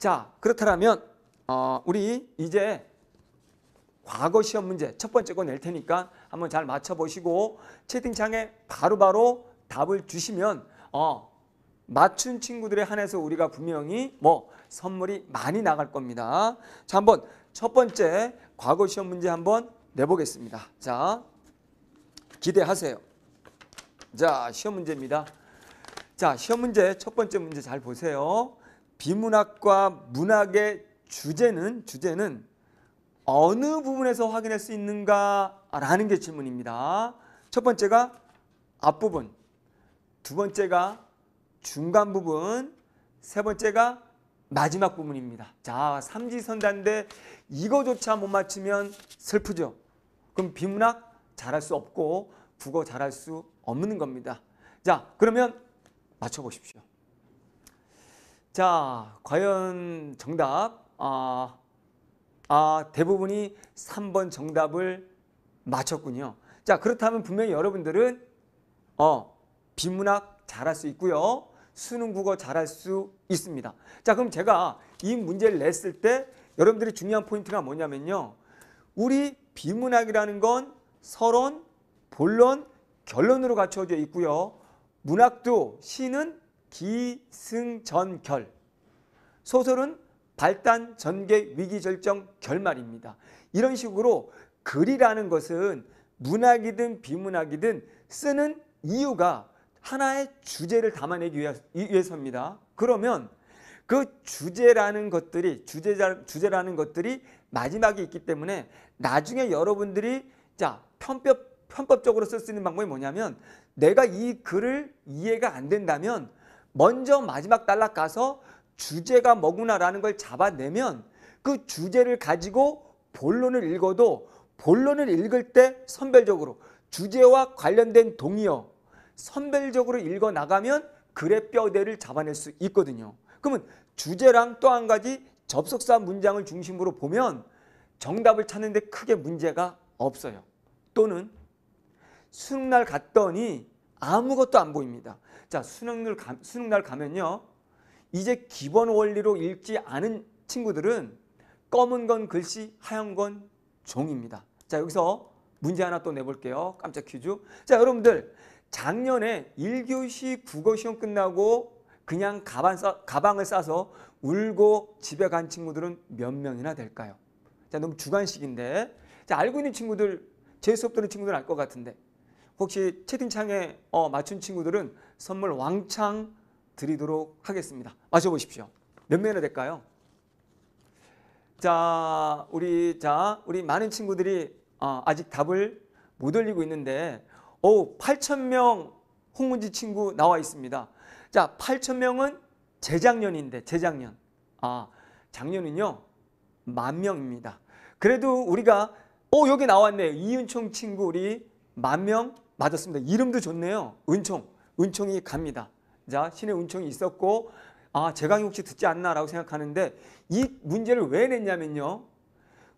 자 그렇다면 어, 우리 이제 과거 시험 문제 첫 번째 거 낼 테니까 한번 잘 맞춰보시고 채팅창에 바로바로 바로 답을 주시면 어, 맞춘 친구들에 한해서 우리가 분명히 뭐 선물이 많이 나갈 겁니다. 자 한번 첫 번째 과거 시험 문제 한번 내보겠습니다. 자 기대하세요. 자 시험 문제입니다. 자 시험 문제 첫 번째 문제 잘 보세요. 비문학과 문학의 주제는 주제는 어느 부분에서 확인할 수 있는가라는 게 질문입니다. 첫 번째가 앞부분, 두 번째가 중간 부분, 세 번째가 마지막 부분입니다. 자, 삼지선단데 이거조차 못 맞추면 슬프죠. 그럼 비문학 잘할 수 없고 국어 잘할 수 없는 겁니다. 자, 그러면 맞춰보십시오. 자, 과연 정답. 아, 아, 대부분이 3번 정답을 맞췄군요. 자, 그렇다면 분명히 여러분들은 어, 비문학 잘할 수 있고요. 수능 국어 잘할 수 있습니다. 자, 그럼 제가 이 문제를 냈을 때 여러분들이 중요한 포인트가 뭐냐면요. 우리 비문학이라는 건 서론, 본론, 결론으로 갖춰져 있고요. 문학도 시는 기승전결. 소설은 발단, 전개, 위기 결정, 결말입니다. 이런 식으로 글이라는 것은 문학이든 비문학이든 쓰는 이유가 하나의 주제를 담아내기 위해서입니다. 그러면 그 주제라는 것들이 주제자, 주제라는 것들이 마지막에 있기 때문에 나중에 여러분들이 자 편법 편법적으로 쓸 수 있는 방법이 뭐냐면 내가 이 글을 이해가 안 된다면 먼저 마지막 단락 가서 주제가 뭐구나라는 걸 잡아내면 그 주제를 가지고 본론을 읽어도 본론을 읽을 때 선별적으로 주제와 관련된 동의어 선별적으로 읽어 나가면 글의 뼈대를 잡아낼 수 있거든요. 그러면 주제랑 또 한 가지 접속사 문장을 중심으로 보면 정답을 찾는 데 크게 문제가 없어요. 또는 수능날 갔더니 아무것도 안 보입니다. 자 수능률 가, 수능날 가면요. 이제 기본 원리로 읽지 않은 친구들은 검은 건 글씨 하얀 건 종입니다. 자 여기서 문제 하나 또 내볼게요. 깜짝 퀴즈. 자 여러분들 작년에 1교시 국어 시험 끝나고 그냥 가방 싸, 가방을 싸서 울고 집에 간 친구들은 몇 명이나 될까요? 자 너무 주관식인데 자 알고 있는 친구들 제 수업 들은 친구들 알 것 같은데 혹시 채팅창에 어, 맞춘 친구들은 선물 왕창 드리도록 하겠습니다. 마셔보십시오몇 명이나 될까요? 자, 우리 자, 우리 많은 친구들이 어, 아직 답을 못 올리고 있는데 오, 8천명 홍문지 친구 나와 있습니다. 자, 8천명은 재작년인데 재작년. 아, 작년은요. 만 명입니다. 그래도 우리가 오, 어, 여기 나왔네 이윤총 친구 우리 만명 맞았습니다. 이름도 좋네요. 은총. 은총이 갑니다. 자, 신의 은총이 있었고 아, 제강이 혹시 듣지 않나라고 생각하는데 이 문제를 왜 냈냐면요.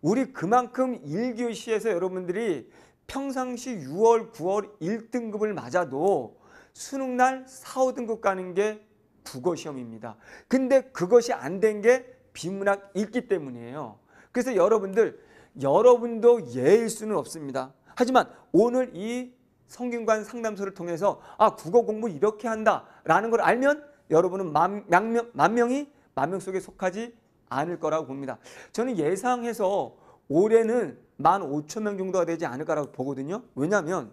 우리 그만큼 1교시에서 여러분들이 평상시 6월, 9월 1등급을 맞아도 수능날 4, 5등급 가는 게 국어시험입니다. 근데 그것이 안 된 게 비문학 읽기 때문이에요. 그래서 여러분들, 여러분도 예일 수는 없습니다. 하지만 오늘 이 성균관 상담소를 통해서 아 국어 공부 이렇게 한다라는 걸 알면 여러분은 만, 명 만 명이 만 명 속에 속하지 않을 거라고 봅니다. 저는 예상해서 올해는 만 5천 명 정도가 되지 않을까라고 보거든요. 왜냐하면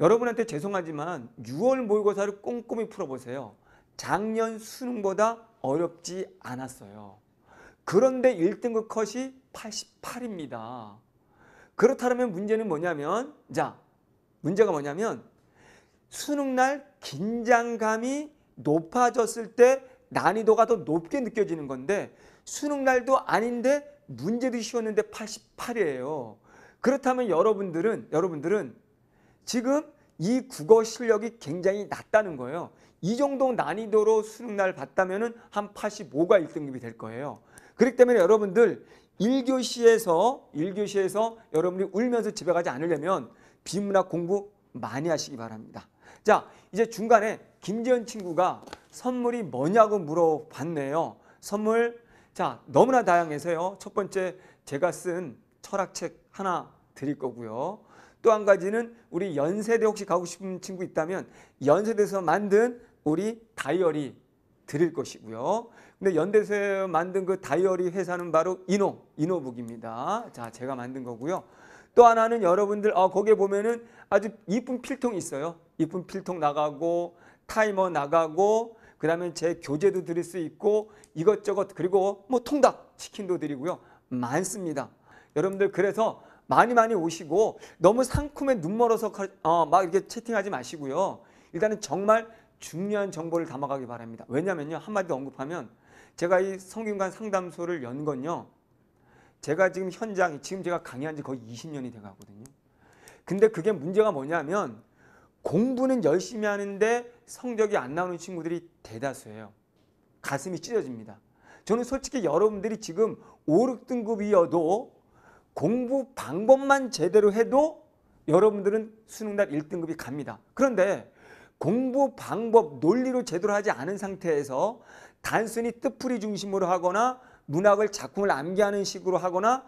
여러분한테 죄송하지만 6월 모의고사를 꼼꼼히 풀어보세요. 작년 수능보다 어렵지 않았어요. 그런데 1등급 컷이 88입니다. 그렇다면 문제는 뭐냐면 자 문제가 뭐냐면 수능날 긴장감이 높아졌을 때 난이도가 더 높게 느껴지는 건데 수능날도 아닌데 문제도 쉬웠는데 88이에요. 그렇다면 여러분들은 여러분들은 지금 이 국어 실력이 굉장히 낮다는 거예요. 이 정도 난이도로 수능날 봤다면 한 85가 1등급이 될 거예요. 그렇기 때문에 여러분들 1교시에서 1교시에서 여러분이 울면서 집에 가지 않으려면 비문학 공부 많이 하시기 바랍니다. 자, 이제 중간에 김지현 친구가 선물이 뭐냐고 물어봤네요. 선물, 자, 너무나 다양해서요. 첫 번째, 제가 쓴 철학책 하나 드릴 거고요. 또 한 가지는 우리 연세대 혹시 가고 싶은 친구 있다면 연세대에서 만든 우리 다이어리 드릴 것이고요. 근데 연대에서 만든 그 다이어리 회사는 바로 이노, 이노북입니다. 자, 제가 만든 거고요. 또 하나는 여러분들 어, 거기에 보면은 아주 이쁜 필통이 있어요. 이쁜 필통 나가고 타이머 나가고 그 다음에 제 교재도 드릴 수 있고 이것저것 그리고 뭐 통닭 치킨도 드리고요. 많습니다. 여러분들 그래서 많이 많이 오시고 너무 상큼에 눈 멀어서 어, 막 이렇게 채팅하지 마시고요. 일단은 정말 중요한 정보를 담아가기 바랍니다. 왜냐면요. 한마디 언급하면 제가 이 성균관 상담소를 연 건요. 제가 지금 현장, 지금 제가 강의한 지 거의 20년이 돼 가거든요. 근데 그게 문제가 뭐냐면 공부는 열심히 하는데 성적이 안 나오는 친구들이 대다수예요. 가슴이 찢어집니다. 저는 솔직히 여러분들이 지금 5, 6등급이어도 공부 방법만 제대로 해도 여러분들은 수능날 1등급이 갑니다. 그런데 공부 방법 논리로 제대로 하지 않은 상태에서 단순히 뜻풀이 중심으로 하거나 문학을 작품을 암기하는 식으로 하거나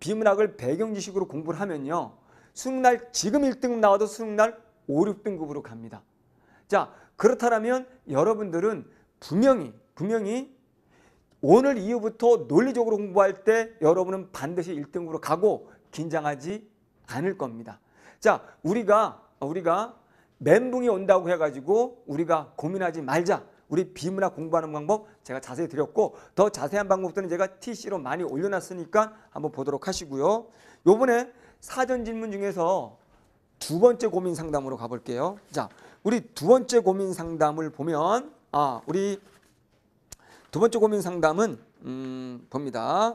비문학을 배경지식으로 공부를 하면요. 수능날 지금 1등급 나와도 수능날 5, 6등급으로 갑니다. 자 그렇다면 여러분들은 분명히 분명히 오늘 이후부터 논리적으로 공부할 때 여러분은 반드시 1등급으로 가고 긴장하지 않을 겁니다. 자 우리가 우리가 멘붕이 온다고 해가지고 우리가 고민하지 말자. 우리 비문학 공부하는 방법 제가 자세히 드렸고 더 자세한 방법들은 제가 TC로 많이 올려놨으니까 한번 보도록 하시고요. 요번에 사전 질문 중에서 두 번째 고민 상담으로 가볼게요. 자, 우리 두 번째 고민 상담을 보면 아, 우리 두 번째 고민 상담은 음, 봅니다.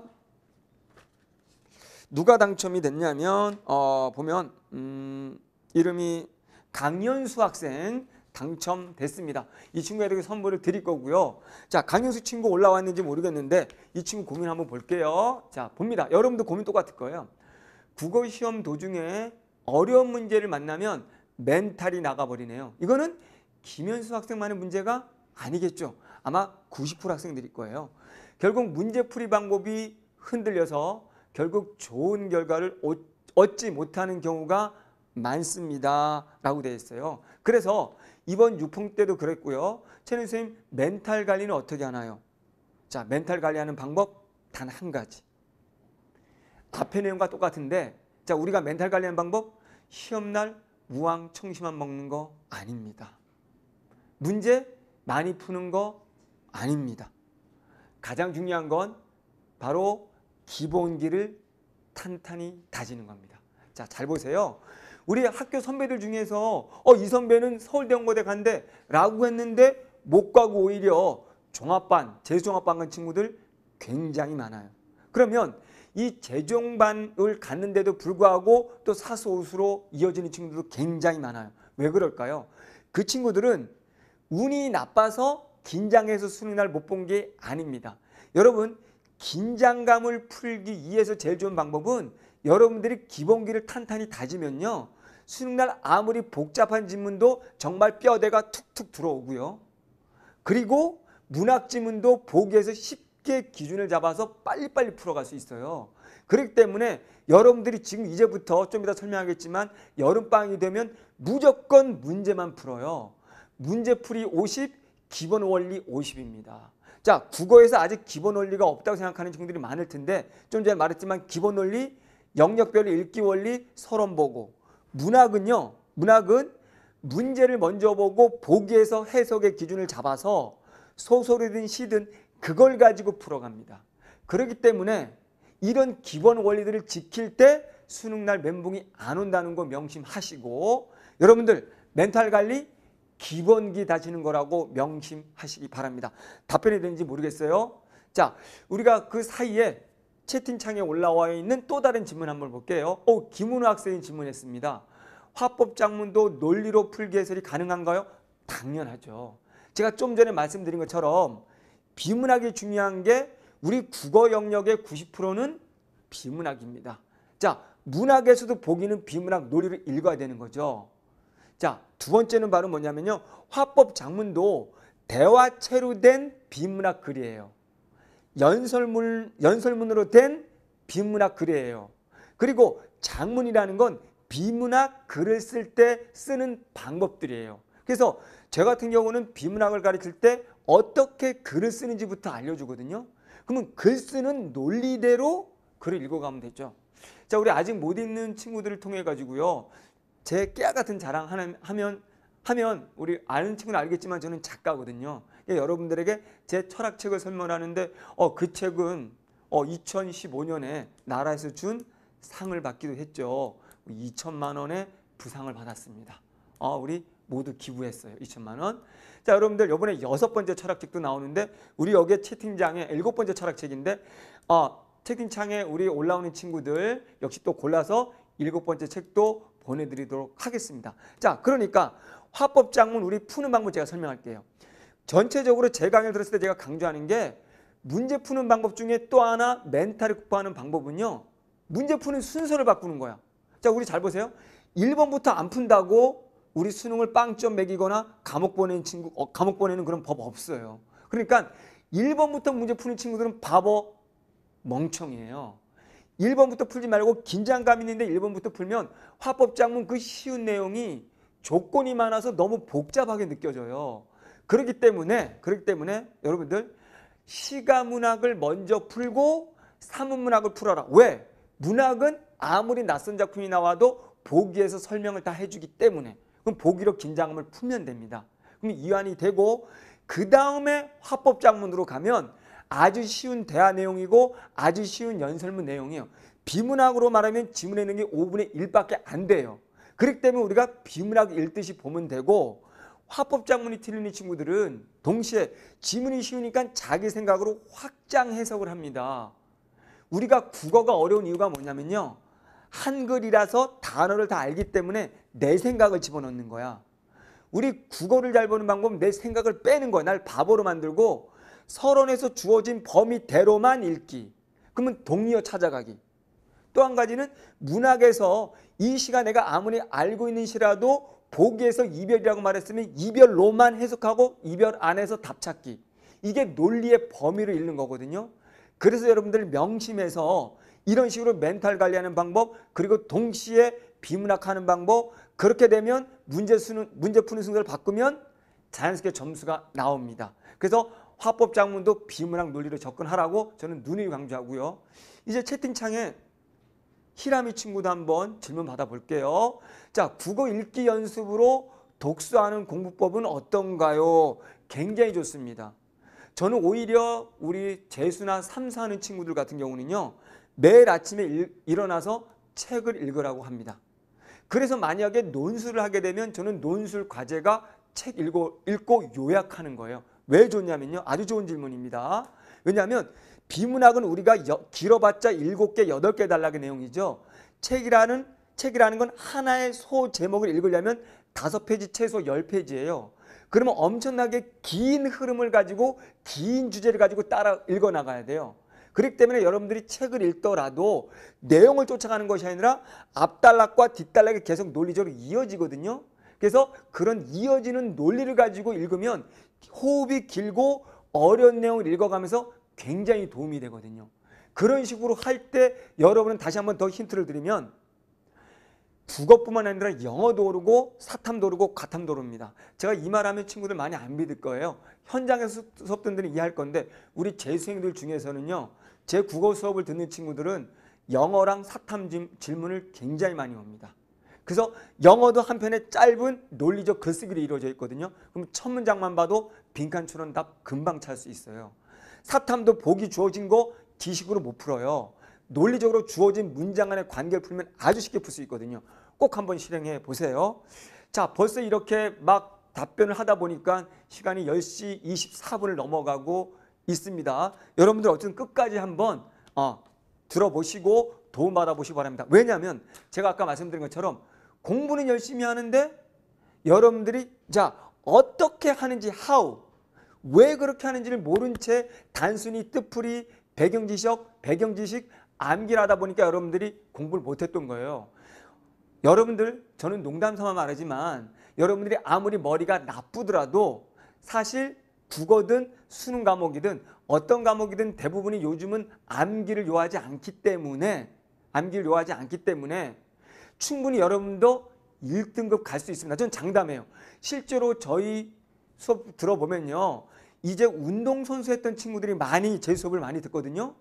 누가 당첨이 됐냐면 어, 보면 음, 이름이 강연수 학생 당첨됐습니다. 이 친구에게 선물을 드릴 거고요. 자, 강현수 친구 올라왔는지 모르겠는데 이 친구 고민 한번 볼게요. 자, 봅니다. 여러분도 고민 똑같을 거예요. 국어 시험 도중에 어려운 문제를 만나면 멘탈이 나가버리네요. 이거는 김현수 학생만의 문제가 아니겠죠. 아마 90% 학생들일 거예요. 결국 문제풀이 방법이 흔들려서 결국 좋은 결과를 얻지 못하는 경우가 많습니다. 라고 되어 있어요. 그래서 이번 유풍 때도 그랬고요. 최는 선생님 멘탈 관리는 어떻게 하나요? 자 멘탈 관리하는 방법 단 한 가지. 앞의 내용과 똑같은데 자 우리가 멘탈 관리하는 방법 시험날 무왕 청심만 먹는 거 아닙니다. 문제 많이 푸는 거 아닙니다. 가장 중요한 건 바로 기본기를 탄탄히 다지는 겁니다. 자, 잘 보세요. 우리 학교 선배들 중에서 어, 이 선배는 서울대 연고대 간대 라고 했는데 못 가고 오히려 종합반, 재수종합반 간 친구들 굉장히 많아요. 그러면 이 재종반을 갔는데도 불구하고 또 사소우수로 이어지는 친구들도 굉장히 많아요. 왜 그럴까요? 그 친구들은 운이 나빠서 긴장해서 수능 날못 본 게 아닙니다. 여러분 긴장감을 풀기 위해서 제일 좋은 방법은 여러분들이 기본기를 탄탄히 다지면요. 수능날 아무리 복잡한 지문도 정말 뼈대가 툭툭 들어오고요. 그리고 문학 지문도 보기에서 쉽게 기준을 잡아서 빨리빨리 풀어갈 수 있어요. 그렇기 때문에 여러분들이 지금 이제부터 좀 이따 설명하겠지만 여름방학이 되면 무조건 문제만 풀어요. 문제풀이 50, 기본 원리 50입니다. 자, 국어에서 아직 기본 원리가 없다고 생각하는 친구들이 많을 텐데 좀 전에 말했지만 기본 원리 영역별로 읽기 원리 서론 보고 문학은요. 문학은 문제를 먼저 보고 보기에서 해석의 기준을 잡아서 소설이든 시든 그걸 가지고 풀어갑니다. 그렇기 때문에 이런 기본 원리들을 지킬 때 수능날 멘붕이 안 온다는 거 명심하시고 여러분들 멘탈 관리 기본기 다지는 거라고 명심하시기 바랍니다. 답변이 되는지 모르겠어요. 자, 우리가 그 사이에 채팅창에 올라와 있는 또 다른 질문 한 번 볼게요. 오, 어, 김은우 학생이 질문했습니다. 화법 작문도 논리로 풀기 해설이 가능한가요? 당연하죠. 제가 좀 전에 말씀드린 것처럼 비문학이 중요한 게 우리 국어 영역의 90%는 비문학입니다. 자, 문학에서도 보기는 비문학 논리를 읽어야 되는 거죠. 자, 두 번째는 바로 뭐냐면요. 화법 작문도 대화체로 된 비문학 글이에요. 연설문, 연설문으로 된 비문학 글이에요. 그리고 장문이라는 건 비문학 글을 쓸 때 쓰는 방법들이에요. 그래서 저 같은 경우는 비문학을 가르칠 때 어떻게 글을 쓰는지부터 알려주거든요. 그러면 글 쓰는 논리대로 글을 읽어가면 되죠. 자, 우리 아직 못 읽는 친구들을 통해 가지고요. 제 깨알 같은 자랑 하면 하면 우리 아는 친구는 알겠지만 저는 작가거든요. 예, 여러분들에게 제 철학책을 설명하는데 어, 그 책은 어, 2015년에 나라에서 준 상을 받기도 했죠. 2천만 원의 부상을 받았습니다. 어, 우리 모두 기부했어요. 2천만 원. 자, 여러분들 이번에 여섯 번째 철학책도 나오는데 우리 여기 채팅장에 일곱 번째 철학책인데 어, 채팅창에 우리 올라오는 친구들 역시 또 골라서 일곱 번째 책도 보내드리도록 하겠습니다. 자, 그러니까 화법 장문 우리 푸는 방법 제가 설명할게요. 전체적으로 제 강의를 들었을 때 제가 강조하는 게 문제 푸는 방법 중에 또 하나 멘탈을 극복하는 방법은요. 문제 푸는 순서를 바꾸는 거야. 자, 우리 잘 보세요. 1번부터 안 푼다고 우리 수능을 빵점 매기거나 감옥 보내는 친구, 어, 감옥 보내는 그런 법 없어요. 그러니까 1번부터 문제 푸는 친구들은 바보 멍청이에요. 1번부터 풀지 말고 긴장감 있는데 1번부터 풀면 화법장문 그 쉬운 내용이 조건이 많아서 너무 복잡하게 느껴져요. 그렇기 때문에 그렇기 때문에 여러분들 시가문학을 먼저 풀고 사문문학을 풀어라. 왜? 문학은 아무리 낯선 작품이 나와도 보기에서 설명을 다 해주기 때문에 그럼 보기로 긴장감을 풀면 됩니다. 그럼 이완이 되고 그 다음에 화법 작문으로 가면 아주 쉬운 대화 내용이고 아주 쉬운 연설문 내용이에요. 비문학으로 말하면 지문에 있는 게 5분의 1밖에 안 돼요. 그렇기 때문에 우리가 비문학 읽듯이 보면 되고 화법 작문이 틀린 이 친구들은 동시에 지문이 쉬우니까 자기 생각으로 확장 해석을 합니다. 우리가 국어가 어려운 이유가 뭐냐면요. 한글이라서 단어를 다 알기 때문에 내 생각을 집어넣는 거야. 우리 국어를 잘 보는 방법 은내 생각을 빼는 거야. 날 바보로 만들고 서론에서 주어진 범위대로만 읽기. 그러면 동의어 찾아가기. 또 한 가지는 문학에서 이 시가 내가 아무리 알고 있는 시라도 보기에서 이별이라고 말했으면 이별로만 해석하고 이별 안에서 답찾기 이게 논리의 범위를 읽는 거거든요. 그래서 여러분들 명심해서 이런 식으로 멘탈 관리하는 방법 그리고 동시에 비문학하는 방법 그렇게 되면 문제 수는 문제 푸는 순서를 바꾸면 자연스럽게 점수가 나옵니다. 그래서 화법 작문도 비문학 논리로 접근하라고 저는 눈이 강조하고요. 이제 채팅창에 히라미 친구도 한번 질문 받아볼게요. 자, 국어 읽기 연습으로 독서하는 공부법은 어떤가요? 굉장히 좋습니다. 저는 오히려 우리 재수나 삼수하는 친구들 같은 경우는요. 매일 아침에 일, 일어나서 책을 읽으라고 합니다. 그래서 만약에 논술을 하게 되면 저는 논술 과제가 책 읽고, 읽고 요약하는 거예요. 왜 좋냐면요. 아주 좋은 질문입니다. 왜냐하면 비문학은 우리가 여, 길어봤자 7개, 8개 달라의 내용이죠. 책이라는 책이라는 건 하나의 소 제목을 읽으려면 5페이지 최소 10페이지예요. 그러면 엄청나게 긴 흐름을 가지고 긴 주제를 가지고 따라 읽어 나가야 돼요. 그렇기 때문에 여러분들이 책을 읽더라도 내용을 쫓아가는 것이 아니라 앞달락과뒷달락이 계속 논리적으로 이어지거든요. 그래서 그런 이어지는 논리를 가지고 읽으면 호흡이 길고 어려운 내용을 읽어가면서 굉장히 도움이 되거든요. 그런 식으로 할 때 여러분은 다시 한번 더 힌트를 드리면 국어뿐만 아니라 영어도 오르고 사탐도 오르고 가탐도 오릅니다. 제가 이 말하면 친구들 많이 안 믿을 거예요. 현장에서 수업 듣는 들은 이해할 건데 우리 재수생들 중에서는요. 제 국어 수업을 듣는 친구들은 영어랑 사탐 질문을 굉장히 많이 옵니다. 그래서 영어도 한편의 짧은 논리적 글쓰기로 이루어져 있거든요. 그럼 첫 문장만 봐도 빈칸 추론 답 금방 찰 수 있어요. 사탐도 보기 주어진 거지식으로못 풀어요. 논리적으로 주어진 문장 안에 관계를 풀면 아주 쉽게 풀 수 있거든요. 꼭 한번 실행해 보세요. 자, 벌써 이렇게 막 답변을 하다 보니까 시간이 10시 24분을 넘어가고 있습니다. 여러분들 어쨌든 끝까지 한번 어, 들어보시고 도움받아 보시기 바랍니다. 왜냐하면 제가 아까 말씀드린 것처럼 공부는 열심히 하는데 여러분들이 자 어떻게 하는지 how 왜 그렇게 하는지를 모른 채 단순히 뜻풀이 배경지식, 배경지식 암기하다 를 보니까 여러분들이 공부를 못했던 거예요. 여러분들 저는 농담 삼아 말하지만 여러분들이 아무리 머리가 나쁘더라도 사실 국어든 수능 과목이든 어떤 과목이든 대부분이 요즘은 암기를 요하지 않기 때문에 암기를 요하지 않기 때문에 충분히 여러분도 1등급 갈 수 있습니다. 전 장담해요. 실제로 저희 수업 들어보면요. 이제 운동선수 했던 친구들이 많이 제 수업을 많이 듣거든요.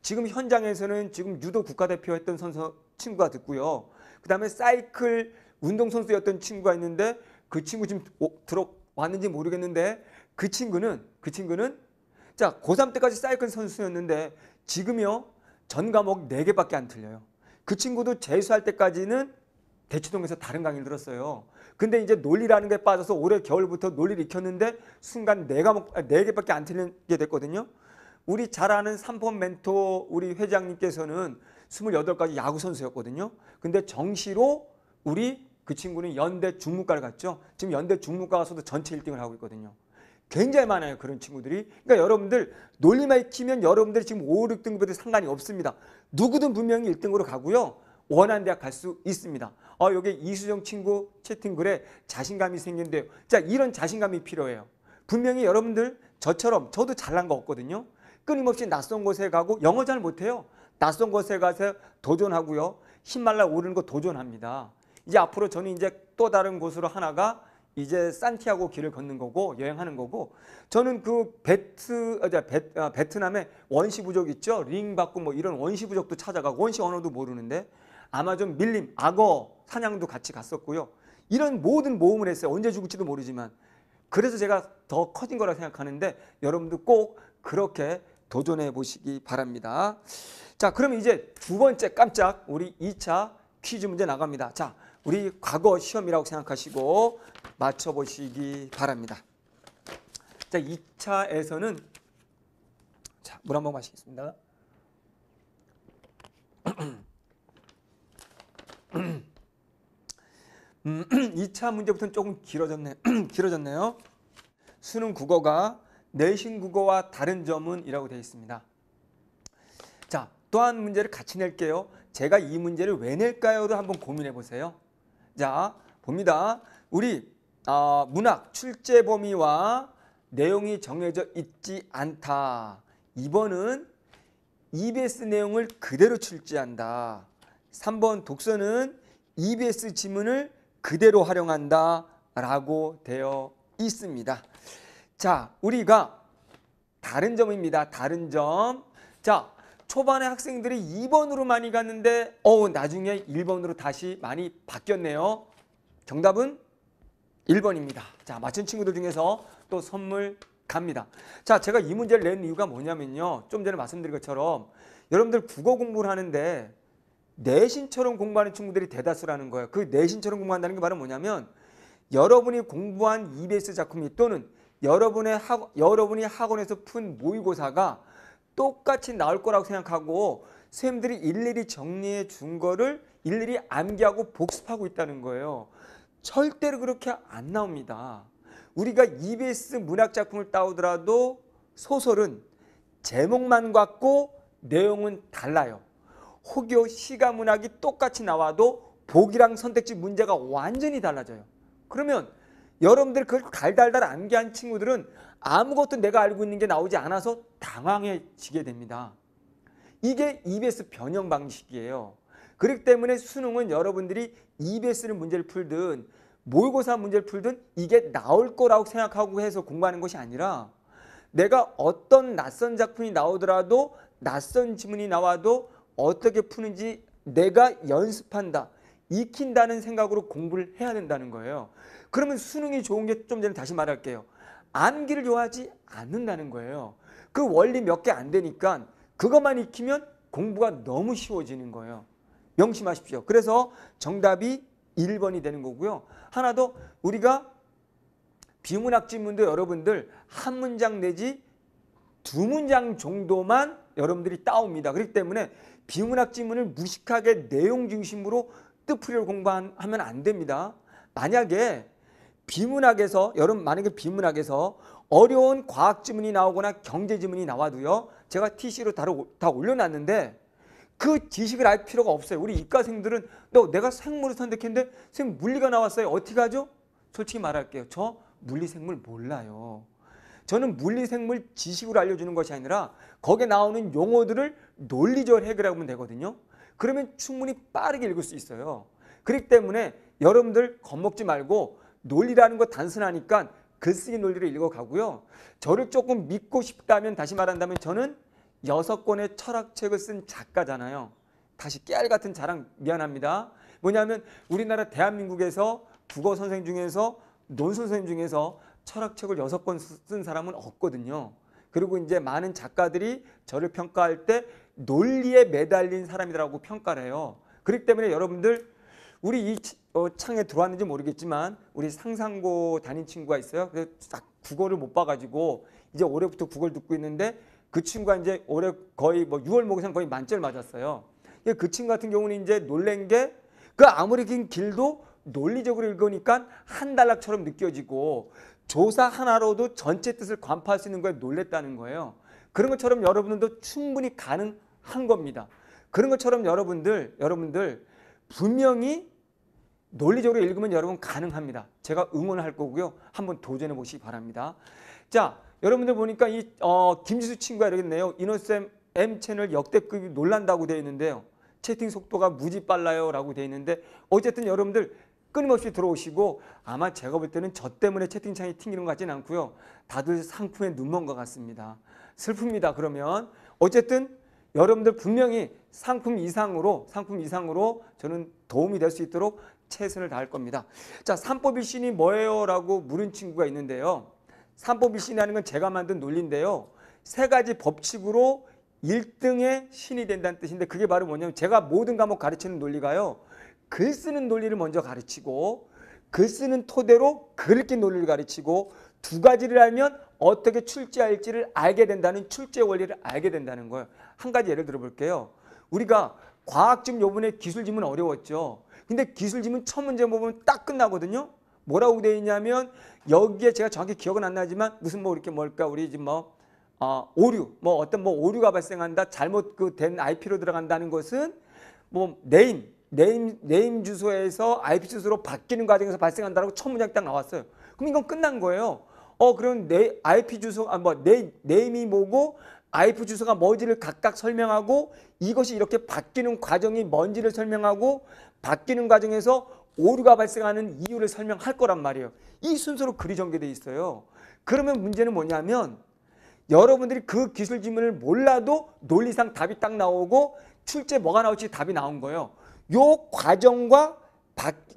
지금 현장에서는 지금 유도 국가대표 했던 선수 친구가 듣고요. 그 다음에 사이클 운동선수였던 친구가 있는데 그 친구 지금 들어왔는지 모르겠는데 그 친구는 그 친구는 자 고3 때까지 사이클 선수였는데 지금요 전 과목 4개밖에 안 틀려요. 그 친구도 재수할 때까지는 대치동에서 다른 강의를 들었어요. 근데 이제 논리라는 게 빠져서 올해 겨울부터 논리를 익혔는데 순간 네 과목 아, 네 개밖에 안 틀리게 됐거든요. 우리 잘 아는 삼본 멘토 우리 회장님께서는 28가지 야구 선수였거든요. 근데 정시로 우리 그 친구는 연대 중문과를 갔죠. 지금 연대 중문과 가서도 전체 1등을 하고 있거든요. 굉장히 많아요. 그런 친구들이. 그러니까 여러분들 논리만 익히면 여러분들이 지금 5, 6등급에도 상관이 없습니다. 누구든 분명히 1등으로 가고요. 원하는 대학 갈 수 있습니다. 어, 여기 이수정 친구 채팅글에 자신감이 생긴대요. 자, 이런 자신감이 필요해요. 분명히 여러분들 저처럼 저도 잘난 거 없거든요. 끊임없이 낯선 곳에 가고 영어 잘 못해요. 낯선 곳에 가서 도전하고요. 히말라 오르는 거 도전합니다. 이제 앞으로 저는 이제 또 다른 곳으로 하나가 이제 산티아고 길을 걷는 거고 여행하는 거고 저는 그 베트 아, 베, 아, 어, 베트남의 원시 부족 있죠 링바꾸 뭐 이런 원시 부족도 찾아가고 원시 언어도 모르는데 아마존 밀림 악어 사냥도 같이 갔었고요. 이런 모든 모험을 했어요. 언제 죽을지도 모르지만. 그래서 제가 더 커진 거라 생각하는데 여러분도 꼭 그렇게 도전해 보시기 바랍니다. 자, 그럼 이제 두 번째 깜짝 우리 2차 퀴즈 문제 나갑니다. 자, 우리 과거 시험이라고 생각하시고 맞춰 보시기 바랍니다. 자, 2차에서는 자, 물 한 번 마시겠습니다. 음, 2차 문제부터는 조금 길어졌네, 길어졌네요. 수능 국어가 내신 국어와 다른 점은 이라고 되어 있습니다. 자, 또한 문제를 같이 낼게요. 제가 이 문제를 왜 낼까요도 한번 고민해 보세요. 자, 봅니다. 우리 어, 문학 출제 범위와 내용이 정해져 있지 않다. 2번은 EBS 내용을 그대로 출제한다. 3번 독서는 EBS 지문을 그대로 활용한다 라고 되어 있습니다. 자, 우리가 다른 점입니다. 다른 점. 자, 초반에 학생들이 2번으로 많이 갔는데 어 나중에 1번으로 다시 많이 바뀌었네요. 정답은 1번입니다. 자, 맞힌 친구들 중에서 또 선물 갑니다. 자, 제가 이 문제를 낸 이유가 뭐냐면요. 좀 전에 말씀드린 것처럼 여러분들 국어 공부를 하는데 내신처럼 공부하는 친구들이 대다수라는 거예요. 그 내신처럼 공부한다는 게 바로 뭐냐면 여러분이 공부한 EBS 작품이 또는 여러분의 학, 여러분이 학원에서 푼 모의고사가 똑같이 나올 거라고 생각하고 선생님들이 일일이 정리해 준 거를 일일이 암기하고 복습하고 있다는 거예요. 절대로 그렇게 안 나옵니다. 우리가 EBS 문학 작품을 따오더라도 소설은 제목만 같고 내용은 달라요. 혹여 시가 문학이 똑같이 나와도 보기랑 선택지 문제가 완전히 달라져요. 그러면 여러분들 그걸 달달달 암기한 친구들은 아무것도 내가 알고 있는 게 나오지 않아서 당황해지게 됩니다. 이게 EBS 변형 방식이에요. 그렇기 때문에 수능은 여러분들이 EBS를 문제를 풀든 모의고사 문제를 풀든 이게 나올 거라고 생각하고 해서 공부하는 것이 아니라 내가 어떤 낯선 작품이 나오더라도 낯선 지문이 나와도 어떻게 푸는지 내가 연습한다. 익힌다는 생각으로 공부를 해야 된다는 거예요. 그러면 수능이 좋은 게 좀 전에 다시 말할게요. 암기를 좋아하지 않는다는 거예요. 그 원리 몇 개 안 되니까 그것만 익히면 공부가 너무 쉬워지는 거예요. 명심하십시오. 그래서 정답이 1번이 되는 거고요. 하나 더 우리가 비문학 지문도 여러분들 한 문장 내지 두 문장 정도만 여러분들이 따옵니다. 그렇기 때문에 비문학 지문을 무식하게 내용 중심으로 뜻풀이를 공부하면 안 됩니다. 만약에 비문학에서 여러분 만약에 비문학에서 어려운 과학 지문이 나오거나 경제 지문이 나와도요. 제가 TC로 다 올려놨는데 그 지식을 알 필요가 없어요. 우리 이과생들은 너 내가 생물을 선택했는데 선생님 물리가 나왔어요. 어떻게 하죠? 솔직히 말할게요. 저 물리 생물 몰라요. 저는 물리생물 지식으로 알려주는 것이 아니라 거기에 나오는 용어들을 논리적으로 해결하면 되거든요. 그러면 충분히 빠르게 읽을 수 있어요. 그렇기 때문에 여러분들 겁먹지 말고 논리라는 거 단순하니까 글쓰기 논리를 읽어가고요. 저를 조금 믿고 싶다면 다시 말한다면 저는 여섯 권의 철학책을 쓴 작가잖아요. 다시 깨알 같은 자랑 미안합니다. 뭐냐면 우리나라 대한민국에서 국어 선생 중에서 논선생 중에서 철학책을 여섯 권 쓴 사람은 없거든요. 그리고 이제 많은 작가들이 저를 평가할 때 논리에 매달린 사람이라고 평가를 해요. 그렇기 때문에 여러분들 우리 이 어, 창에 들어왔는지 모르겠지만 우리 상상고 다닌 친구가 있어요. 그래서 딱 국어를 못 봐가지고 이제 올해부터 국어를 듣고 있는데 그 친구가 이제 올해 거의 뭐 6월 모 목상 거의 만점 맞았어요. 그 친구 같은 경우는 이제 놀란 게그 아무리 긴 길도 논리적으로 읽으니까 한단락처럼 느껴지고 조사 하나로도 전체 뜻을 관파할수 있는 거에 놀랬다는 거예요. 그런 것처럼 여러분들도 충분히 가능한 겁니다. 그런 것처럼 여러분들, 여러분들 분명히 논리적으로 읽으면 여러분 가능합니다. 제가 응원할 거고요. 한번 도전해 보시기 바랍니다. 자, 여러분들 보니까 이 어, 김지수 친구가 이렇게 네요 이노쌤 M 채널 역대급이 놀란다고 되어 있는데요. 채팅 속도가 무지 빨라요 라고 되어 있는데 어쨌든 여러분들 끊임없이 들어오시고 아마 제가 볼 때는 저 때문에 채팅창이 튕기는 것 같진 않고요. 다들 상품에 눈먼 것 같습니다. 슬픕니다. 그러면 어쨌든 여러분들 분명히 상품 이상으로 상품 이상으로 저는 도움이 될 수 있도록 최선을 다할 겁니다. 자, 삼법일신이 뭐예요? 라고 물은 친구가 있는데요. 삼법일신이라는 건 제가 만든 논리인데요. 세 가지 법칙으로 1등의 신이 된다는 뜻인데 그게 바로 뭐냐면 제가 모든 과목 가르치는 논리가요. 글 쓰는 논리를 먼저 가르치고 글 쓰는 토대로 그렇게 논리를 가르치고 두 가지를 알면 어떻게 출제할지를 알게 된다는 출제 원리를 알게 된다는 거예요. 한 가지 예를 들어볼게요. 우리가 과학적 요번에 기술지문 어려웠죠. 근데 기술지문 첫 문제 보면 딱 끝나거든요. 뭐라고 되어 있냐면 여기에 제가 정확히 기억은 안 나지만 무슨 뭐 이렇게 뭘까 우리 지금 뭐 어, 오류 뭐 어떤 뭐 오류가 발생한다 잘못 그 된 IP로 들어간다는 것은 뭐 네임 네임, 네임 주소에서 IP 주소로 바뀌는 과정에서 발생한다고첫문장딱 나왔어요. 그럼 이건 끝난 거예요. 어 그럼 내 IP 주소 아뭐 네임이 뭐고 IP 주소가 뭐지를 각각 설명하고 이것이 이렇게 바뀌는 과정이 뭔지를 설명하고 바뀌는 과정에서 오류가 발생하는 이유를 설명할 거란 말이에요. 이 순서로 글이 전개돼 있어요. 그러면 문제는 뭐냐면 여러분들이 그 기술 지문을 몰라도 논리상 답이 딱 나오고 출제 뭐가 나올지 답이 나온 거예요. 요 과정과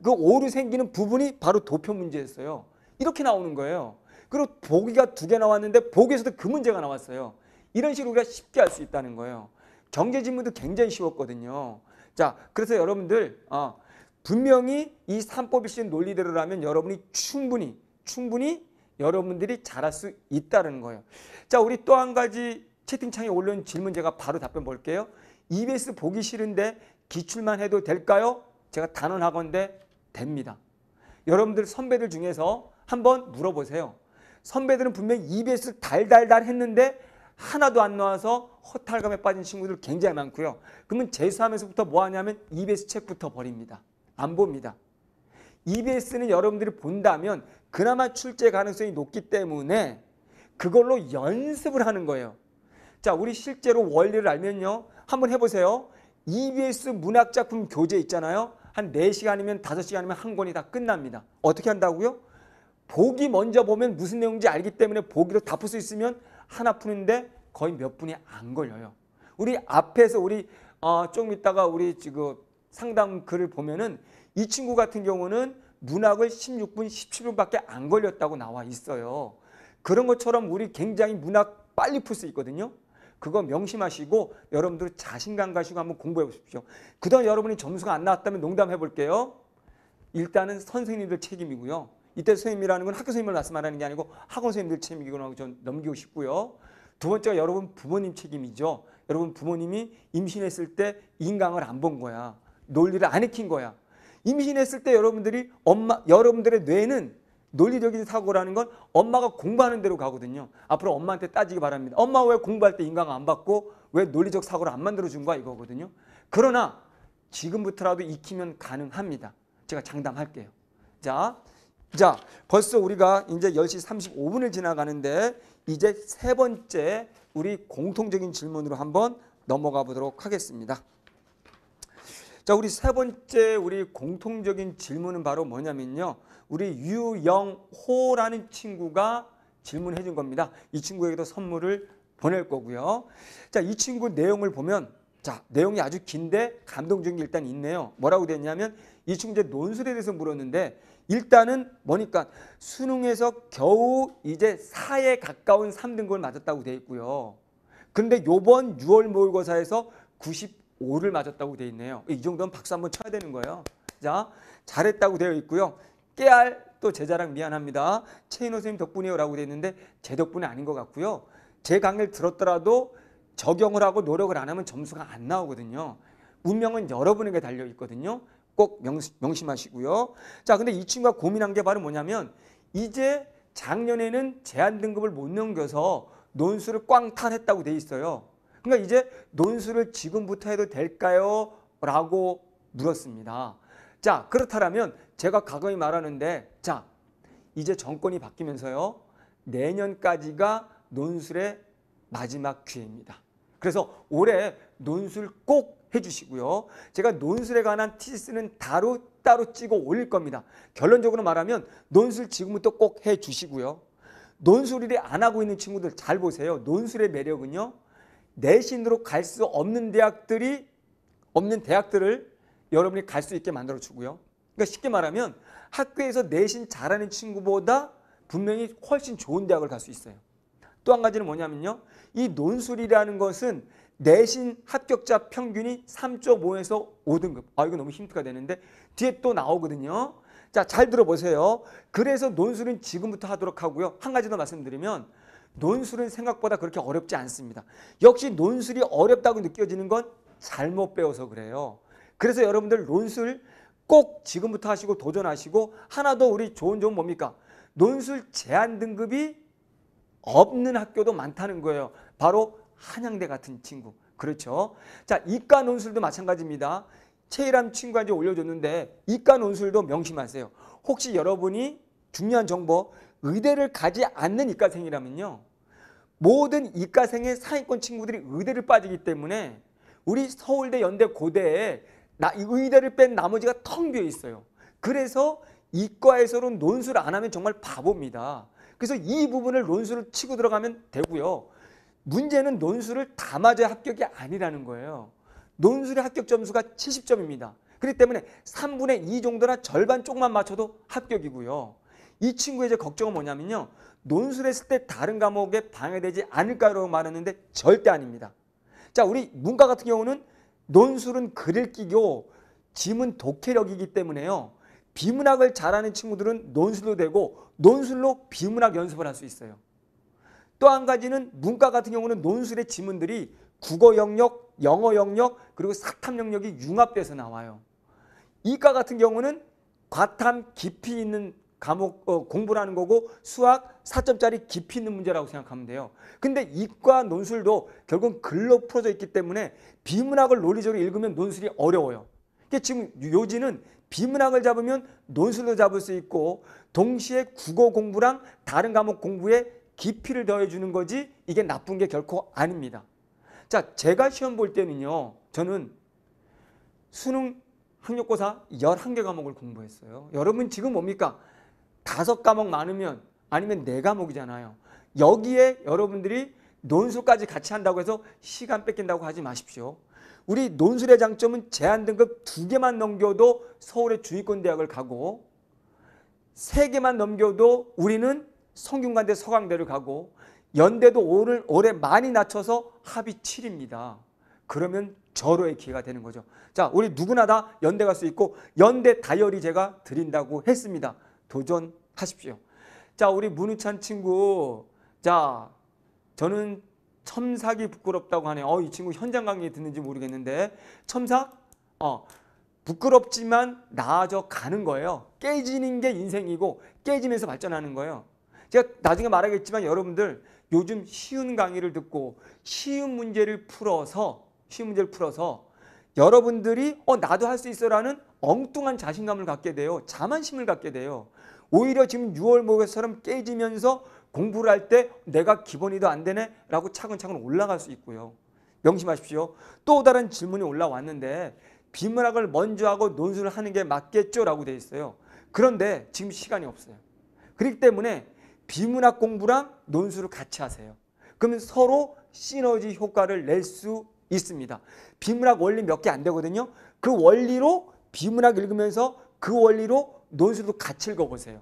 그 오류 생기는 부분이 바로 도표 문제였어요. 이렇게 나오는 거예요. 그리고 보기가 두 개 나왔는데 보기에서도 그 문제가 나왔어요. 이런 식으로 우리가 쉽게 할 수 있다는 거예요. 경제 질문도 굉장히 쉬웠거든요. 자, 그래서 여러분들 어, 분명히 이삼법이신 논리대로라면 여러분이 충분히 충분히 여러분들이 잘할 수 있다는 거예요. 자, 우리 또 한 가지 채팅창에 올라온 질문 제가 바로 답변 볼게요. EBS 보기 싫은데 기출만 해도 될까요? 제가 단언하건데 됩니다. 여러분들 선배들 중에서 한번 물어보세요. 선배들은 분명히 EBS를 달달달 했는데 하나도 안 나와서 허탈감에 빠진 친구들 굉장히 많고요. 그러면 재수하면서부터 뭐 하냐면 EBS 책부터 버립니다. 안 봅니다. EBS는 여러분들이 본다면 그나마 출제 가능성이 높기 때문에 그걸로 연습을 하는 거예요. 자, 우리 실제로 원리를 알면요. 한번 해보세요. EBS 문학작품 교재 있잖아요. 한 4시간이면 5시간이면 한 권이 다 끝납니다. 어떻게 한다고요? 보기 먼저 보면 무슨 내용인지 알기 때문에 보기로 다 풀 수 있으면 하나 푸는데 거의 몇 분이 안 걸려요. 우리 앞에서 우리 어, 조금 있다가 우리 지금 상담 글을 보면은 이 친구 같은 경우는 문학을 16분, 17분밖에 안 걸렸다고 나와 있어요. 그런 것처럼 우리 굉장히 문학 빨리 풀 수 있거든요. 그거 명심하시고 여러분들 자신감 가지고 한번 공부해 보십시오. 그동안 여러분이 점수가 안 나왔다면 농담해 볼게요. 일단은 선생님들 책임이고요. 이때 선생님이라는 건 학교 선생님을 말씀 말하는 게 아니고 학원 선생님들 책임이구나 전 넘기고 싶고요. 두 번째가 여러분 부모님 책임이죠. 여러분 부모님이 임신했을 때 인강을 안 본 거야. 논리를 안 익힌 거야. 임신했을 때 여러분들이 엄마 여러분들의 뇌는 논리적인 사고라는 건 엄마가 공부하는 대로 가거든요. 앞으로 엄마한테 따지기 바랍니다. 엄마 왜 공부할 때 인강 안 받고 왜 논리적 사고를 안 만들어준 거야 이거거든요. 그러나 지금부터라도 익히면 가능합니다. 제가 장담할게요. 자, 자 벌써 우리가 이제 10시 35분을 지나가는데 이제 세 번째 우리 공통적인 질문으로 한번 넘어가 보도록 하겠습니다. 자, 우리 세 번째 우리 공통적인 질문은 바로 뭐냐면요. 우리 유영호라는 친구가 질문해 준 겁니다. 이 친구에게도 선물을 보낼 거고요. 자, 이 친구 내용을 보면 자, 내용이 아주 긴데 감동적인 게 일단 있네요. 뭐라고 됐냐면 이 친구 이제 논술에 대해서 물었는데 일단은 뭐니까 수능에서 겨우 이제 4에 가까운 3등급을 맞았다고 돼 있고요. 근데 요번 6월 모의고사에서 90 5를 맞았다고 되어 있네요. 이 정도면 박수 한번 쳐야 되는 거예요. 자, 잘했다고 되어 있고요. 깨알 또 제자랑 미안합니다. 최인호 선생님 덕분이에요 라고 되어 있는데 제 덕분이 아닌 것 같고요. 제 강의를 들었더라도 적용을 하고 노력을 안 하면 점수가 안 나오거든요. 운명은 여러분에게 달려 있거든요. 꼭 명심, 하시고요 자, 근데 이 친구가 고민한 게 바로 뭐냐면 이제 작년에는 제한 등급을 못 넘겨서 논술을 꽝탄했다고 돼 있어요. 그러니까 이제 논술을 지금부터 해도 될까요? 라고 물었습니다. 자 그렇다면 제가 과거에 말하는데 자 이제 정권이 바뀌면서요. 내년까지가 논술의 마지막 기회입니다. 그래서 올해 논술 꼭 해주시고요. 제가 논술에 관한 티스는 따로 따로 찍어 올릴 겁니다. 결론적으로 말하면 논술 지금부터 꼭 해주시고요. 논술 일이 안 하고 있는 친구들 잘 보세요. 논술의 매력은요. 내신으로 갈 수 없는 대학들이 없는 대학들을 여러분이 갈 수 있게 만들어 주고요. 그러니까 쉽게 말하면 학교에서 내신 잘하는 친구보다 분명히 훨씬 좋은 대학을 갈 수 있어요. 또 한 가지는 뭐냐면요. 이 논술이라는 것은 내신 합격자 평균이 3.5에서 5등급. 아 이거 너무 힌트가 되는데 뒤에 또 나오거든요. 자, 잘 들어보세요. 그래서 논술은 지금부터 하도록 하고요. 한 가지 더 말씀드리면 논술은 생각보다 그렇게 어렵지 않습니다. 역시 논술이 어렵다고 느껴지는 건 잘못 배워서 그래요. 그래서 여러분들 논술 꼭 지금부터 하시고 도전하시고 하나 더 우리 좋은 점은 뭡니까? 논술 제한 등급이 없는 학교도 많다는 거예요. 바로 한양대 같은 친구. 그렇죠. 자, 이과 논술도 마찬가지입니다. 체일람친구한테 올려줬는데 이과 논술도 명심하세요. 혹시 여러분이 중요한 정보, 의대를 가지 않는 이과생이라면요. 모든 이과생의 상위권 친구들이 의대를 빠지기 때문에 우리 서울대, 연대, 고대에 나, 의대를 뺀 나머지가 텅 비어 있어요. 그래서 이과에서는 논술을 안 하면 정말 바보입니다. 그래서 이 부분을 논술을 치고 들어가면 되고요. 문제는 논술을 다 맞아야 합격이 아니라는 거예요. 논술의 합격 점수가 70점입니다. 그렇기 때문에 3분의 2 정도나 절반 쪽만 맞춰도 합격이고요. 이 친구의 이제 걱정은 뭐냐면요. 논술했을 때 다른 과목에 방해되지 않을까라고 말했는데 절대 아닙니다. 자, 우리 문과 같은 경우는 논술은 글을끼고 지문 독해력이기 때문에요. 비문학을 잘하는 친구들은 논술로 되고 논술로 비문학 연습을 할 수 있어요. 또 한 가지는 문과 같은 경우는 논술의 지문들이 국어 영역, 영어 영역, 그리고 사탐 영역이 융합돼서 나와요. 이과 같은 경우는 과탐 깊이 있는 과목 어, 공부라는 거고 수학 4점짜리 깊이 있는 문제라고 생각하면 돼요. 근데 이과 논술도 결국은 글로 풀어져 있기 때문에 비문학을 논리적으로 읽으면 논술이 어려워요. 이게 그러니까 지금 요지는 비문학을 잡으면 논술도 잡을 수 있고 동시에 국어 공부랑 다른 과목 공부에 깊이를 더해주는 거지 이게 나쁜 게 결코 아닙니다. 자, 제가 시험 볼 때는요. 저는 수능 학력고사 11개 과목을 공부했어요. 여러분 지금 뭡니까? 다섯 과목 많으면 아니면 네 과목이잖아요. 여기에 여러분들이 논술까지 같이 한다고 해서 시간 뺏긴다고 하지 마십시오. 우리 논술의 장점은 제한 등급 두 개만 넘겨도 서울의 주위권 대학을 가고 세 개만 넘겨도 우리는 성균관대 서강대를 가고 연대도 오늘 올해 많이 낮춰서 합이 7입니다. 그러면 절호의 기회가 되는 거죠. 자, 우리 누구나 다 연대 갈 수 있고 연대 다이어리 제가 드린다고 했습니다. 도전하십시오. 자, 우리 문우찬 친구. 자, 저는 첨삭이 부끄럽다고 하네요. 어, 이 친구 현장 강의 듣는지 모르겠는데. 첨삭? 어, 부끄럽지만 나아져 가는 거예요. 깨지는 게 인생이고 깨지면서 발전하는 거예요. 제가 나중에 말하겠지만 여러분들 요즘 쉬운 강의를 듣고 쉬운 문제를 풀어서 쉬운 문제를 풀어서 여러분들이 어 나도 할 수 있어라는 엉뚱한 자신감을 갖게 돼요. 자만심을 갖게 돼요. 오히려 지금 6월 목에처럼 깨지면서 공부를 할 때 내가 기본이도 안 되네 라고 차근차근 올라갈 수 있고요. 명심하십시오. 또 다른 질문이 올라왔는데 비문학을 먼저 하고 논술을 하는 게 맞겠죠? 라고 돼 있어요. 그런데 지금 시간이 없어요. 그렇기 때문에 비문학 공부랑 논술을 같이 하세요. 그러면 서로 시너지 효과를 낼 수 있습니다. 비문학 원리 몇 개 안 되거든요. 그 원리로 비문학 읽으면서 그 원리로 논술도 같이 읽어보세요.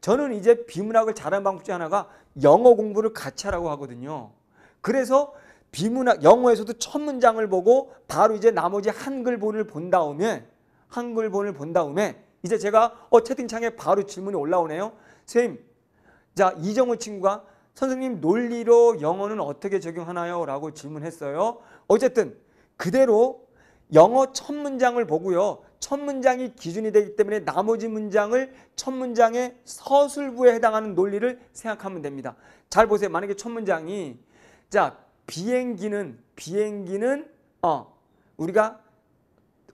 저는 이제 비문학을 잘하는 방법 중 하나가 영어 공부를 같이 하라고 하거든요. 그래서 비문학 영어에서도 첫 문장을 보고 바로 이제 나머지 한글본을 본 다음에 한글본을 본 다음에 이제 제가 어 채팅창에 바로 질문이 올라오네요. 선생님, 자 이정우 친구가 선생님 논리로 영어는 어떻게 적용하나요? 라고 질문했어요. 어쨌든 그대로 영어 첫 문장을 보고요. 첫 문장이 기준이 되기 때문에 나머지 문장을 첫 문장의 서술부에 해당하는 논리를 생각하면 됩니다. 잘 보세요. 만약에 첫 문장이 자 비행기는 비행기는 어 우리가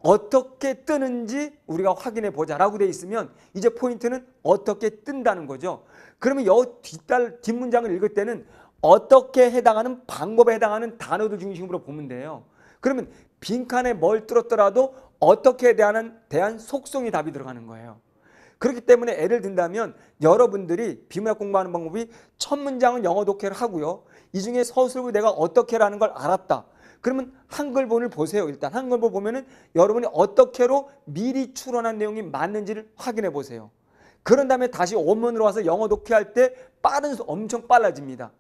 어떻게 뜨는지 우리가 확인해 보자라고 돼 있으면 이제 포인트는 어떻게 뜬다는 거죠. 그러면 여 뒷달 뒷문장을 읽을 때는 어떻게 해당하는 방법에 해당하는 단어들 중심으로 보면 돼요. 그러면 빈칸에 뭘 뚫었더라도 어떻게 대한, 대한 속성이 답이 들어가는 거예요. 그렇기 때문에 예를 든다면 여러분들이 비문학 공부하는 방법이 첫 문장은 영어 독해를 하고요. 이 중에 서술구 내가 어떻게라는 걸 알았다. 그러면 한글본을 보세요. 일단 한글본 보면은 여러분이 어떻게로 미리 추론한 내용이 맞는지를 확인해 보세요. 그런 다음에 다시 원문으로 와서 영어 독해할 때 빠른 수 엄청 빨라집니다.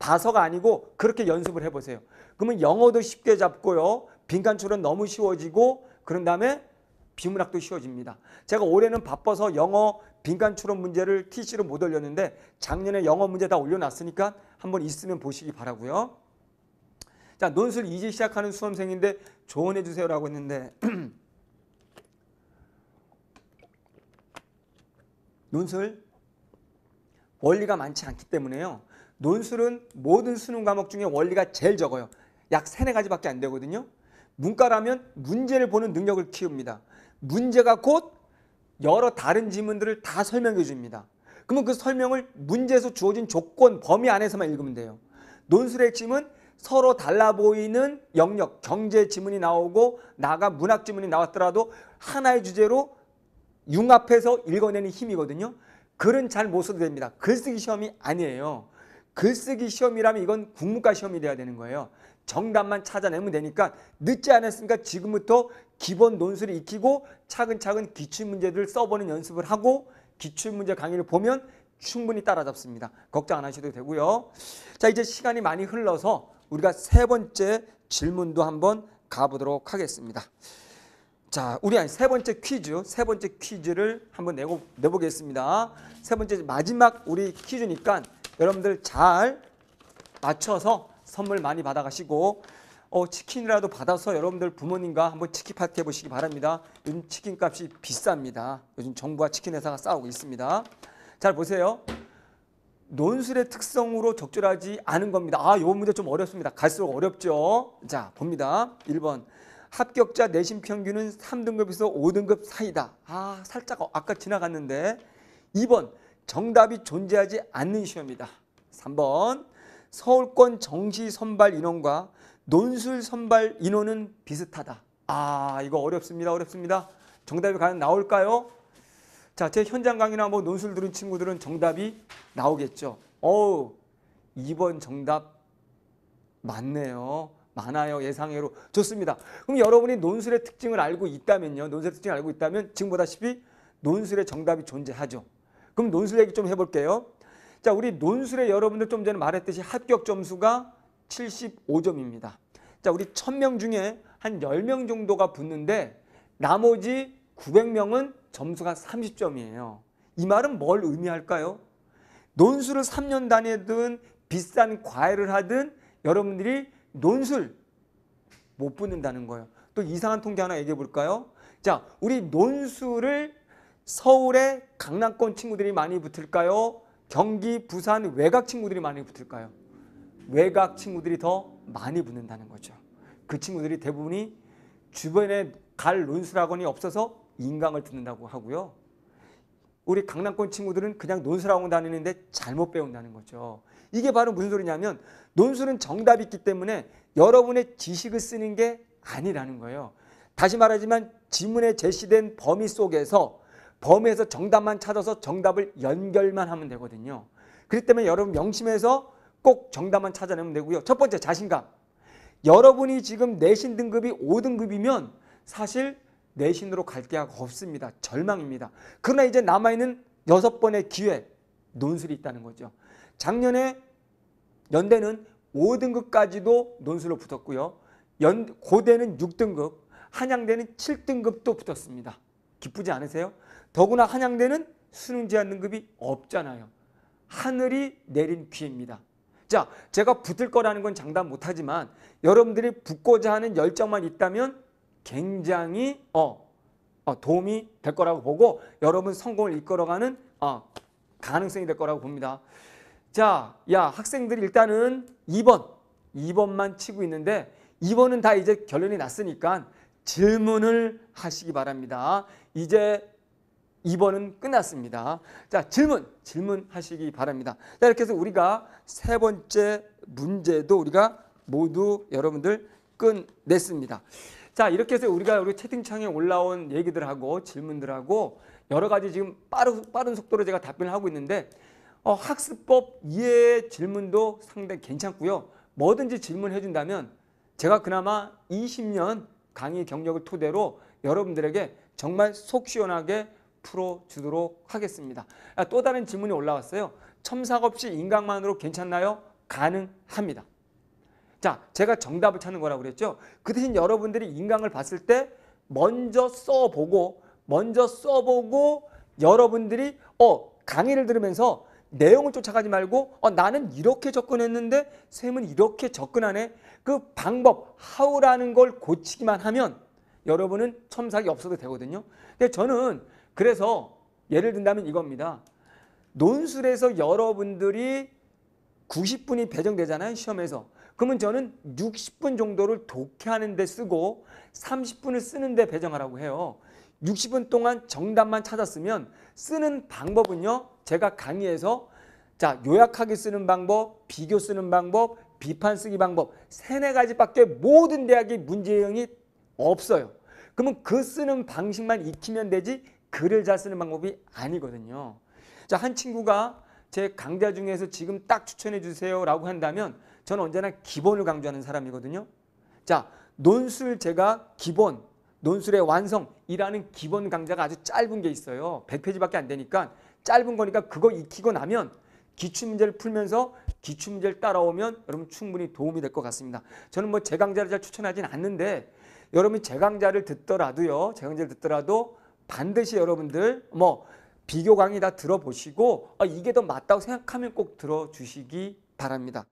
봐서가 아니고 그렇게 연습을 해보세요. 그러면 영어도 쉽게 잡고요. 빈칸 추론 너무 쉬워지고 그런 다음에 비문학도 쉬워집니다. 제가 올해는 바빠서 영어 빈간 추론 문제를 TC로 못 올렸는데 작년에 영어 문제 다 올려놨으니까 한번 있으면 보시기 바라고요. 자 논술 이제 시작하는 수험생인데 조언해 주세요라고 했는데 논술 원리가 많지 않기 때문에요. 논술은 모든 수능 과목 중에 원리가 제일 적어요. 약 세네 가지밖에 안 되거든요. 문과라면 문제를 보는 능력을 키웁니다. 문제가 곧 여러 다른 지문들을 다 설명해 줍니다. 그러면 그 설명을 문제에서 주어진 조건, 범위 안에서만 읽으면 돼요. 논술의 지문 서로 달라 보이는 영역, 경제 지문이 나오고 나가 문학 지문이 나왔더라도 하나의 주제로 융합해서 읽어내는 힘이거든요. 글은 잘 못 써도 됩니다. 글쓰기 시험이 아니에요. 글쓰기 시험이라면 이건 국문과 시험이 돼야 되는 거예요. 정답만 찾아내면 되니까 늦지 않았으니까 지금부터 기본 논술을 익히고 차근차근 기출문제를 써보는 연습을 하고 기출문제 강의를 보면 충분히 따라잡습니다. 걱정 안 하셔도 되고요. 자 이제 시간이 많이 흘러서 우리가 세 번째 질문도 한번 가보도록 하겠습니다. 자, 우리 세 번째 퀴즈, 세 번째 퀴즈를 한번 내고 내보겠습니다. 세 번째 마지막 우리 퀴즈니까 여러분들 잘 맞춰서 선물 많이 받아가시고 어, 치킨이라도 받아서 여러분들 부모님과 한번 치킨 파티 해보시기 바랍니다. 요즘 치킨 값이 비쌉니다. 요즘 정부와 치킨 회사가 싸우고 있습니다. 잘 보세요. 논술의 특성으로 적절하지 않은 겁니다. 아, 요 문제 좀 어렵습니다. 갈수록 어렵죠. 자, 봅니다. 1번. 합격자 내신 평균은 3등급에서 5등급 사이다. 아, 살짝 어, 아까 지나갔는데. 2번. 정답이 존재하지 않는 시험이다. 3번. 서울권 정시 선발 인원과 논술 선발 인원은 비슷하다. 아 이거 어렵습니다. 어렵습니다. 정답이 과연 나올까요? 자, 제 현장 강의나 뭐 논술 들은 친구들은 정답이 나오겠죠. 어우, 2번 정답 맞네요. 많아요. 예상외로. 좋습니다. 그럼 여러분이 논술의 특징을 알고 있다면요. 논술의 특징을 알고 있다면 지금 보다시피 논술의 정답이 존재하죠. 그럼 논술 얘기 좀 해볼게요. 자, 우리 논술에 여러분들 좀 전에 말했듯이 합격 점수가 75점입니다. 자, 우리 1000명 중에 한 10명 정도가 붙는데 나머지 900명은 점수가 30점이에요. 이 말은 뭘 의미할까요? 논술을 3년 다니든 비싼 과외를 하든 여러분들이 논술 못 붙는다는 거예요. 또 이상한 통계 하나 얘기해 볼까요? 자, 우리 논술을 서울의 강남권 친구들이 많이 붙을까요? 경기, 부산 외곽 친구들이 많이 붙을까요? 외곽 친구들이 더 많이 붙는다는 거죠. 그 친구들이 대부분이 주변에 갈 논술학원이 없어서 인강을 듣는다고 하고요. 우리 강남권 친구들은 그냥 논술학원 다니는데 잘못 배운다는 거죠. 이게 바로 무슨 소리냐면 논술은 정답이 있기 때문에 여러분의 지식을 쓰는 게 아니라는 거예요. 다시 말하지만 지문에 제시된 범위 속에서 범에서 위 정답만 찾아서 정답을 연결만 하면 되거든요. 그렇기 때문에 여러분 명심해서 꼭 정답만 찾아내면 되고요. 첫 번째 자신감. 여러분이 지금 내신 등급이 5등급이면 사실 내신으로 갈 데가 없습니다. 절망입니다. 그러나 이제 남아있는 6 번의 기회, 논술이 있다는 거죠. 작년에 연대는 5등급까지도 논술로 붙었고요. 연, 고대는 6등급, 한양대는 7등급도 붙었습니다. 기쁘지 않으세요? 더구나 한양대는 수능 제한 등급이 없잖아요. 하늘이 내린 귀입니다. 자, 제가 붙을 거라는 건 장담 못하지만 여러분들이 붙고자 하는 열정만 있다면 굉장히 어, 어 도움이 될 거라고 보고 여러분 성공을 이끌어가는 어, 가능성이 될 거라고 봅니다. 자, 야 학생들이 일단은 2번, 2번만 치고 있는데 2번은 다 이제 결론이 났으니까 질문을 하시기 바랍니다. 이제 2번은 끝났습니다. 자, 질문, 질문하시기 바랍니다. 자, 이렇게 해서 우리가 세 번째 문제도 우리가 모두 여러분들 끝냈습니다. 자, 이렇게 해서 우리가 우리 채팅창에 올라온 얘기들하고 질문들하고 여러 가지 지금 빠르, 빠른 속도로 제가 답변을 하고 있는데 어, 학습법 이해 질문도 상당히 괜찮고요. 뭐든지 질문해 준다면 제가 그나마 20년 강의 경력을 토대로 여러분들에게 정말 속 시원하게 풀어주도록 하겠습니다. 아, 또 다른 질문이 올라왔어요. 첨삭 없이 인강만으로 괜찮나요? 가능합니다. 자, 제가 정답을 찾는 거라고 그랬죠. 그 대신 여러분들이 인강을 봤을 때 먼저 써보고 먼저 써보고 여러분들이 어 강의를 들으면서 내용을 쫓아가지 말고 어, 나는 이렇게 접근했는데 쌤은 이렇게 접근하네. 그 방법, h o 라는걸 고치기만 하면 여러분은 첨삭이 없어도 되거든요. 근데 저는 그래서 예를 든다면 이겁니다. 논술에서 여러분들이 90분이 배정되잖아요. 시험에서. 그러면 저는 60분 정도를 독해하는 데 쓰고 30분을 쓰는 데 배정하라고 해요. 60분 동안 정답만 찾았으면 쓰는 방법은요. 제가 강의에서 자 요약하기 쓰는 방법, 비교 쓰는 방법, 비판 쓰기 방법 세네 가지밖에 모든 대학이 문제형이 없어요. 그러면 그 쓰는 방식만 익히면 되지 글을 잘 쓰는 방법이 아니거든요. 자, 한 친구가 제 강좌 중에서 지금 딱 추천해 주세요라고 한다면 저는 언제나 기본을 강조하는 사람이거든요. 자, 논술 제가 기본, 논술의 완성이라는 기본 강좌가 아주 짧은 게 있어요. 100페이지밖에 안 되니까 짧은 거니까 그거 익히고 나면 기출문제를 풀면서 기출문제를 따라오면 여러분 충분히 도움이 될 것 같습니다. 저는 뭐 제 강좌를 잘 추천하진 않는데 여러분이 제 강좌를 듣더라도요. 제 강좌를 듣더라도 반드시 여러분들 뭐 비교 강의 다 들어보시고 아, 이게 더 맞다고 생각하면 꼭 들어주시기 바랍니다.